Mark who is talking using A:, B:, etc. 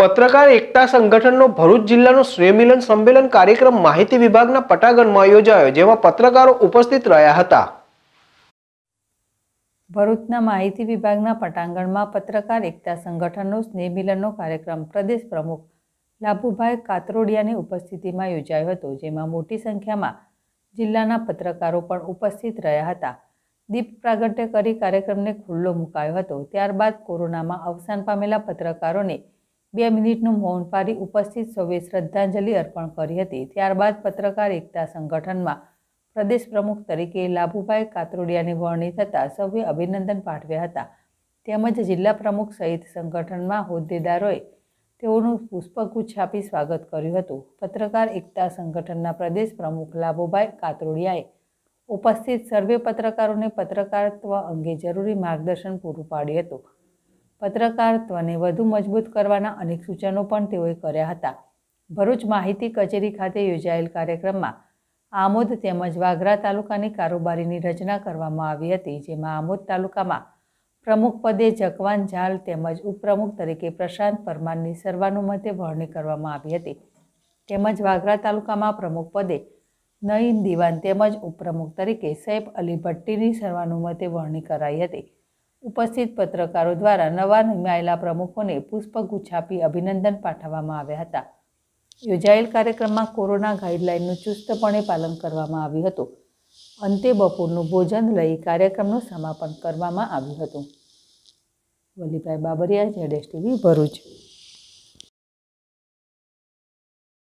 A: પત્રકાર એકતા સંગઠનનો ભરૂચ જિલ્લાનો સ્વયંમિલન સંમેલન કાર્યક્રમ માહિતી વિભાગના પટાગણમાં યોજાયો જેમાં પત્રકારો ઉપસ્થિત રહ્યા હતા ભરૂચના માહિતી વિભાગના પટાંગણમાં પત્રકાર એકતા સંગઠનનો સ્નેહમિલનનો કાર્યક્રમ પ્રદેશ પ્રમુખ લાભુભાઈ કાતરોડિયાની ઉપસ્થિતિમાં યોજાયો હતો જેમાં મોટી સંખ્યામાં જિલ્લાના પત્રકારો પણ ઉપસ્થિત રહ્યા હતા દીપ પ્રાગટ્ય કરી કાર્યક્રમને ખુલ્લો મુકાયો હતો ત્યારબાદ કોરોનામાં અવસાન પામેલા પત્રકારોને બે મિનિટનું મૌન પાડી ઉપસ્થિત સૌએ શ્રદ્ધાંજલિ અર્પણ કરી હતી ત્યારબાદ પત્રકાર એકતા સંગઠનમાં પ્રદેશ પ્રમુખ તરીકે લાભુભાઈ કાતરોડિયાની વરણી થતાં સૌએ અભિનંદન પાઠવ્યા હતા તેમજ જિલ્લા પ્રમુખ સહિત સંગઠનમાં હોદ્દેદારોએ તેઓનું પુષ્પગુચ્છ આપી સ્વાગત કર્યું હતું પત્રકાર એકતા સંગઠનના પ્રદેશ પ્રમુખ લાભુભાઈ કાતરોડિયાએ ઉપસ્થિત સર્વે પત્રકારોને પત્રકારત્વ અંગે જરૂરી માર્ગદર્શન પૂરું પાડ્યું હતું પત્રકારત્વને વધુ મજબૂત કરવાના અનેક સૂચનો પણ તેઓએ કર્યા હતા ભરૂચ માહિતી કચેરી ખાતે યોજાયેલ કાર્યક્રમમાં આમોદ તેમજ વાગરા તાલુકાની કારોબારીની રચના કરવામાં આવી હતી જેમાં આમોદ તાલુકામાં પ્રમુખ પદે જકવાન ઝાલ તેમજ ઉપપ્રમુખ તરીકે પ્રશાંત પરમારની સર્વાનુમતે વરણી કરવામાં આવી હતી તેમજ વાગરા તાલુકામાં પ્રમુખ પદે નયીન દિવાન તેમજ ઉપપ્રમુખ તરીકે સૈફ અલી ભટ્ટીની સર્વાનુમતે વરણી કરાઈ હતી ઉપસ્થિત પત્રકારો દ્વારા નવા નિમાયેલા પ્રમુખોને પુષ્પગુચ્છ આપી અભિનંદન પાઠવવામાં આવ્યા હતા યોજાયેલ કાર્યક્રમમાં કોરોના ગાઈડલાઇનનું ચુસ્તપણે પાલન કરવામાં આવ્યું હતું અંતે બપોરનું ભોજન લઈ કાર્યક્રમનું સમાપન કરવામાં આવ્યું હતું વલીભાઈ બાબરિયા જેડેશ ટીવી ભરૂચ